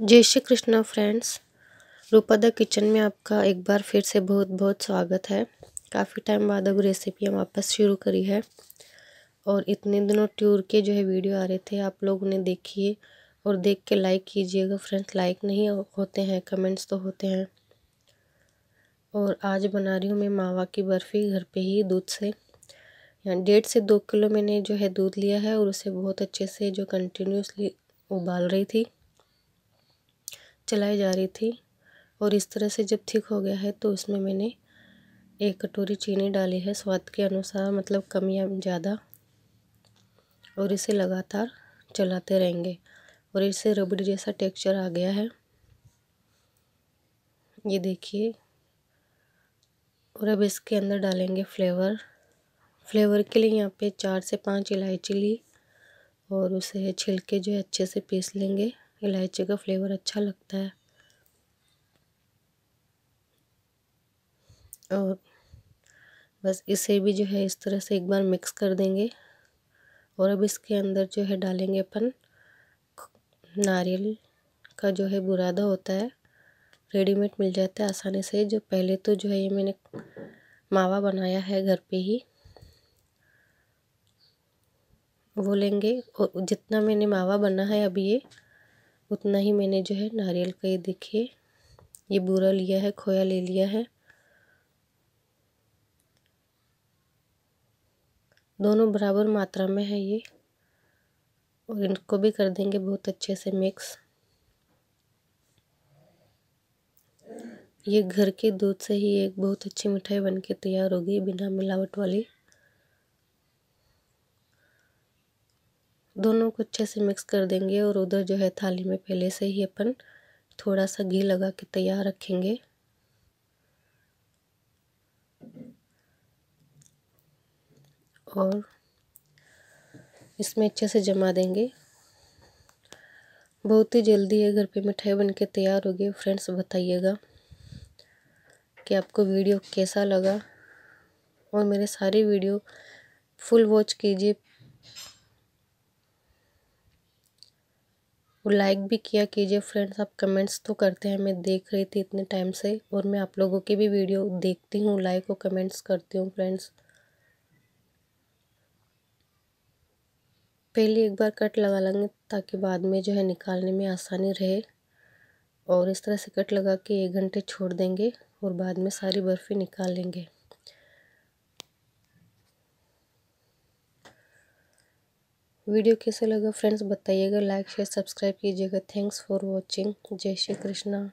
जय Shri Krishna friends Rupa the kitchen में आपका एक बार फिर से बहुत बहुत स्वागत है काफ़ी टाइम बाद अब रेसिपी हम वापस शुरू करी है और इतने दिनों ट्यूर के जो है वीडियो आ रहे थे आप लोग उन्हें देखिए और देख के लाइक कीजिएगा फ्रेंड्स लाइक नहीं होते हैं कमेंट्स तो होते हैं और आज बना रही हूँ मैं मावा की बर्फ़ी घर पर ही दूध से यहाँ डेढ़ से दो किलो मैंने जो है दूध लिया है और उसे बहुत अच्छे से जो कंटिन्यूसली उबाल रही थी चलाई जा रही थी और इस तरह से जब ठीक हो गया है तो उसमें मैंने एक कटोरी चीनी डाली है स्वाद के अनुसार मतलब कम या ज़्यादा और इसे लगातार चलाते रहेंगे और इसे रबड़ी जैसा टेक्सचर आ गया है ये देखिए और अब इसके अंदर डालेंगे फ्लेवर फ्लेवर के लिए यहाँ पे चार से पांच इलायची ली और उसे छिलके जो है अच्छे से पीस लेंगे इलायची का फ्लेवर अच्छा लगता है और बस इसे भी जो है इस तरह से एक बार मिक्स कर देंगे और अब इसके अंदर जो है डालेंगे अपन नारियल का जो है बुरादा होता है रेडीमेड मिल जाता है आसानी से जो पहले तो जो है ये मैंने मावा बनाया है घर पे ही वो लेंगे और जितना मैंने मावा बना है अभी ये उतना ही मैंने जो है नारियल का ये देखिए ये बूरा लिया है खोया ले लिया है दोनों बराबर मात्रा में है ये और इनको भी कर देंगे बहुत अच्छे से मिक्स ये घर के दूध से ही एक बहुत अच्छी मिठाई बनके तैयार होगी बिना मिलावट वाली दोनों को अच्छे से मिक्स कर देंगे और उधर जो है थाली में पहले से ही अपन थोड़ा सा घी लगा के तैयार रखेंगे और इसमें अच्छे से जमा देंगे बहुत ही जल्दी है घर पे मिठाई बन के तैयार होगी फ्रेंड्स बताइएगा कि आपको वीडियो कैसा लगा और मेरे सारे वीडियो फुल वॉच कीजिए और लाइक भी किया कीजिए फ्रेंड्स आप कमेंट्स तो करते हैं मैं देख रही थी इतने टाइम से और मैं आप लोगों की भी वीडियो देखती हूँ लाइक और कमेंट्स करती हूँ फ्रेंड्स पहले एक बार कट लगा लेंगे ताकि बाद में जो है निकालने में आसानी रहे और इस तरह से कट लगा के एक घंटे छोड़ देंगे और बाद में सारी बर्फ़ी निकाल लेंगे वीडियो कैसा लगा फ्रेंड्स बताइएगा लाइक शेयर सब्सक्राइब कीजिएगा थैंक्स फॉर वॉचिंग जय श्री कृष्णा